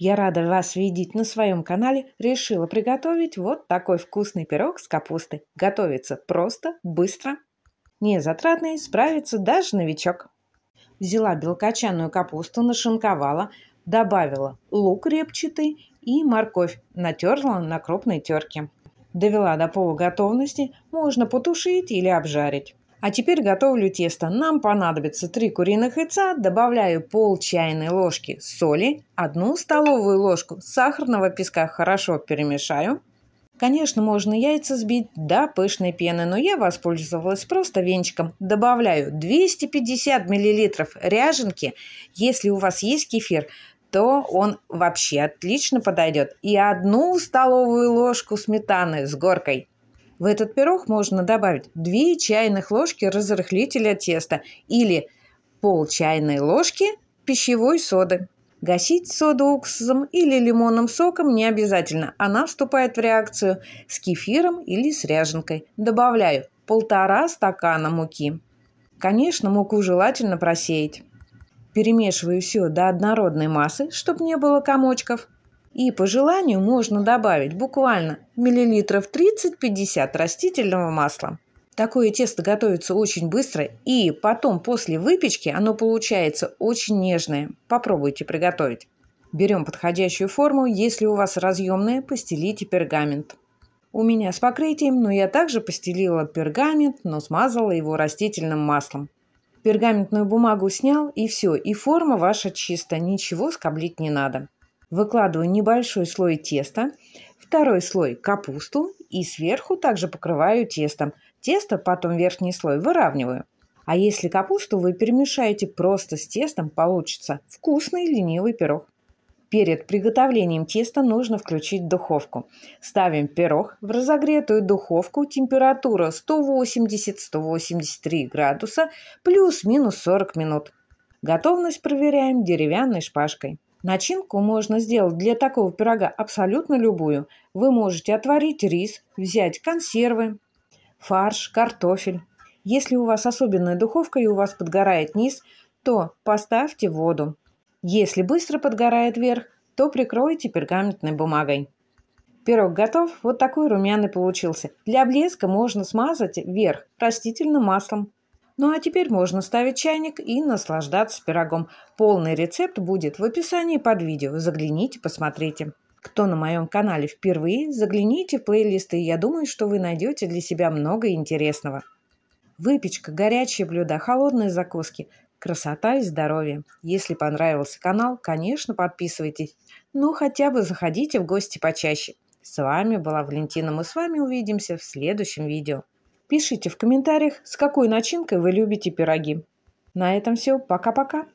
Я рада вас видеть на своем канале. Решила приготовить вот такой вкусный пирог с капустой. Готовится просто, быстро, не затратный, справится даже новичок. Взяла белокочанную капусту, нашинковала, добавила лук репчатый и морковь, натерла на крупной терке. Довела до полуготовности, можно потушить или обжарить. А теперь готовлю тесто. Нам понадобится 3 куриных яйца, добавляю пол чайной ложки соли, 1 столовую ложку сахарного песка, хорошо перемешаю. Конечно, можно яйца сбить до пышной пены, но я воспользовалась просто венчиком. Добавляю 250 мл ряженки. Если у вас есть кефир, то он вообще отлично подойдет. И одну столовую ложку сметаны с горкой. В этот пирог можно добавить 2 чайных ложки разрыхлителя теста или пол чайной ложки пищевой соды. Гасить соду уксусом или лимонным соком не обязательно. Она вступает в реакцию с кефиром или с ряженкой. Добавляю полтора стакана муки. Конечно, муку желательно просеять. Перемешиваю все до однородной массы, чтобы не было комочков. И по желанию можно добавить буквально миллилитров 30-50 растительного масла. Такое тесто готовится очень быстро, и потом после выпечки оно получается очень нежное. Попробуйте приготовить. Берем подходящую форму, если у вас разъемная, постелите пергамент. У меня с покрытием, но я также постелила пергамент, но смазала его растительным маслом. Пергаментную бумагу снял и все, и форма ваша чиста, ничего скоблить не надо. Выкладываю небольшой слой теста, второй слой капусту и сверху также покрываю тестом. Тесто потом верхний слой выравниваю. А если капусту вы перемешаете просто с тестом, получится вкусный ленивый пирог. Перед приготовлением теста нужно включить духовку. Ставим пирог в разогретую духовку, температура 180-183 градуса, плюс-минус 40 минут. Готовность проверяем деревянной шпажкой. Начинку можно сделать для такого пирога абсолютно любую. Вы можете отварить рис, взять консервы, фарш, картофель. Если у вас особенная духовка и у вас подгорает низ, то поставьте воду. Если быстро подгорает верх, то прикройте пергаментной бумагой. Пирог готов. Вот такой румяный получился. Для блеска можно смазать верх растительным маслом. Ну а теперь можно ставить чайник и наслаждаться пирогом. Полный рецепт будет в описании под видео. Загляните, посмотрите. Кто на моем канале впервые, загляните в плейлисты, и я думаю, что вы найдете для себя много интересного. Выпечка, горячие блюда, холодные закуски. Красота и здоровье. Если понравился канал, конечно, подписывайтесь. Но ну, хотя бы заходите в гости почаще. С вами была Валентина. Мы с вами увидимся в следующем видео. Пишите в комментариях, с какой начинкой вы любите пироги. На этом все. Пока-пока.